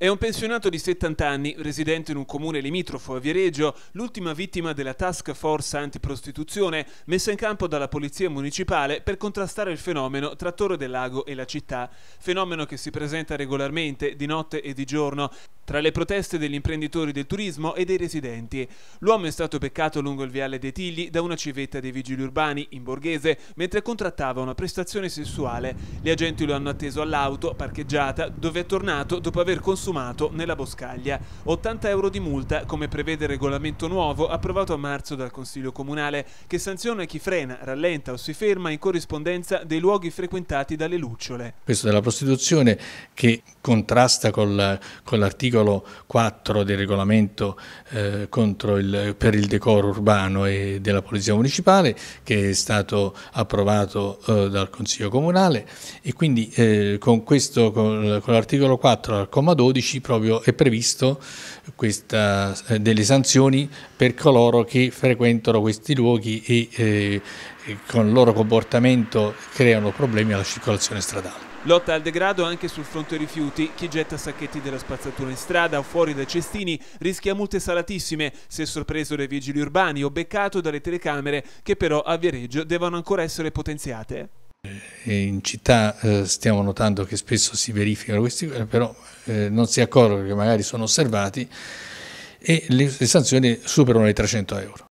È un pensionato di 70 anni, residente in un comune limitrofo a Viareggio, l'ultima vittima della task force antiprostituzione messa in campo dalla polizia municipale per contrastare il fenomeno tra Torre del Lago e la città. Fenomeno che si presenta regolarmente, di notte e di giorno, tra le proteste degli imprenditori del turismo e dei residenti. L'uomo è stato beccato lungo il viale dei Tigli da una civetta dei vigili urbani in borghese mentre contrattava una prestazione sessuale. Gli agenti lo hanno atteso all'auto parcheggiata dove è tornato dopo aver consumato nella boscaglia. 80 euro di multa come prevede il regolamento nuovo approvato a marzo dal Consiglio Comunale che sanziona chi frena, rallenta o si ferma in corrispondenza dei luoghi frequentati dalle lucciole. Questo della prostituzione che contrasta col, con l'articolo 4 del regolamento eh, il, per il decoro urbano e della Polizia Municipale che è stato approvato eh, dal Consiglio Comunale e quindi eh, con, questo, con, con l'articolo 4 al comma 12 proprio è previsto questa, eh, delle sanzioni per coloro che frequentano questi luoghi e, eh, e con il loro comportamento creano problemi alla circolazione stradale. Lotta al degrado anche sul fronte rifiuti. Chi getta sacchetti della spazzatura in strada o fuori dai cestini rischia multe salatissime se sorpreso dai vigili urbani o beccato dalle telecamere che però a Viareggio devono ancora essere potenziate. In città eh, stiamo notando che spesso si verificano questi, eh, però eh, non si accorgono che magari sono osservati e le sanzioni superano i 300 euro.